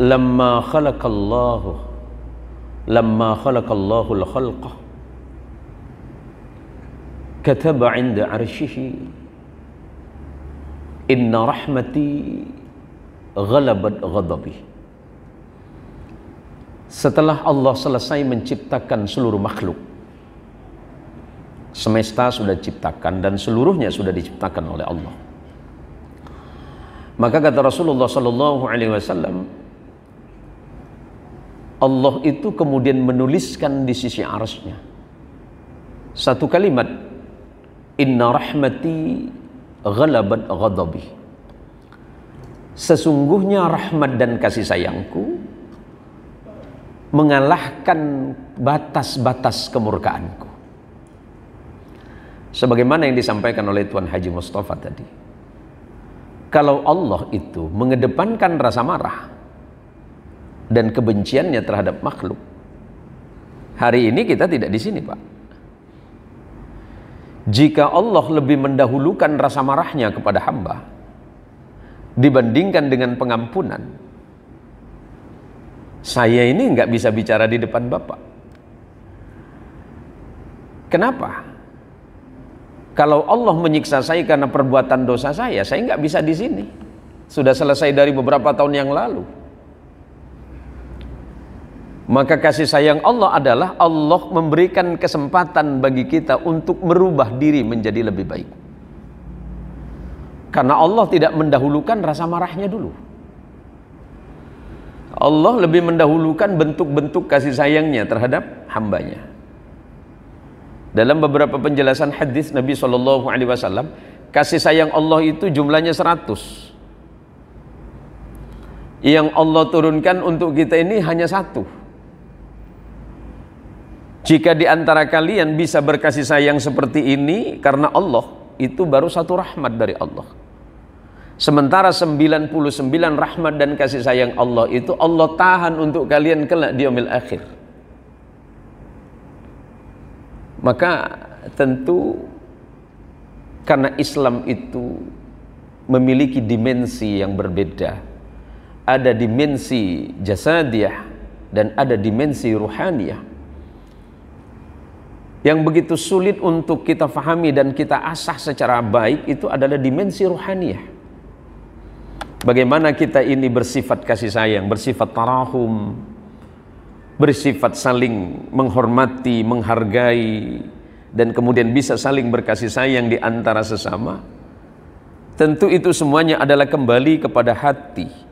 lamma khalaqallahu lamma khalaqallahu al-khalqa kataba 'inda 'arshihi inna rahmati ghalabat ghadabi setelah Allah selesai menciptakan seluruh makhluk semesta sudah diciptakan dan seluruhnya sudah diciptakan oleh Allah maka kata Rasulullah sallallahu alaihi wasallam Allah itu kemudian menuliskan di sisi arsnya satu kalimat inna rahmati ghalabat ghadabi sesungguhnya rahmat dan kasih sayangku mengalahkan batas-batas kemurkaanku sebagaimana yang disampaikan oleh Tuan Haji Mustafa tadi kalau Allah itu mengedepankan rasa marah dan kebenciannya terhadap makhluk. Hari ini kita tidak di sini, Pak. Jika Allah lebih mendahulukan rasa marahnya kepada hamba dibandingkan dengan pengampunan, saya ini nggak bisa bicara di depan Bapak. Kenapa? Kalau Allah menyiksa saya karena perbuatan dosa saya, saya nggak bisa di sini. Sudah selesai dari beberapa tahun yang lalu. Maka kasih sayang Allah adalah Allah memberikan kesempatan bagi kita untuk merubah diri menjadi lebih baik. Karena Allah tidak mendahulukan rasa marahnya dulu. Allah lebih mendahulukan bentuk-bentuk kasih sayangnya terhadap hambanya. Dalam beberapa penjelasan hadis Nabi Shallallahu Alaihi Wasallam, kasih sayang Allah itu jumlahnya seratus. Yang Allah turunkan untuk kita ini hanya satu jika di antara kalian bisa berkasih sayang seperti ini karena Allah, itu baru satu rahmat dari Allah. Sementara 99 rahmat dan kasih sayang Allah itu Allah tahan untuk kalian kelak di yaumil akhir. Maka tentu karena Islam itu memiliki dimensi yang berbeda. Ada dimensi jasadiah dan ada dimensi ruhaniah yang begitu sulit untuk kita fahami dan kita asah secara baik itu adalah dimensi rohaniah. Bagaimana kita ini bersifat kasih sayang, bersifat tarahum, bersifat saling menghormati, menghargai, dan kemudian bisa saling berkasih sayang di antara sesama. Tentu itu semuanya adalah kembali kepada hati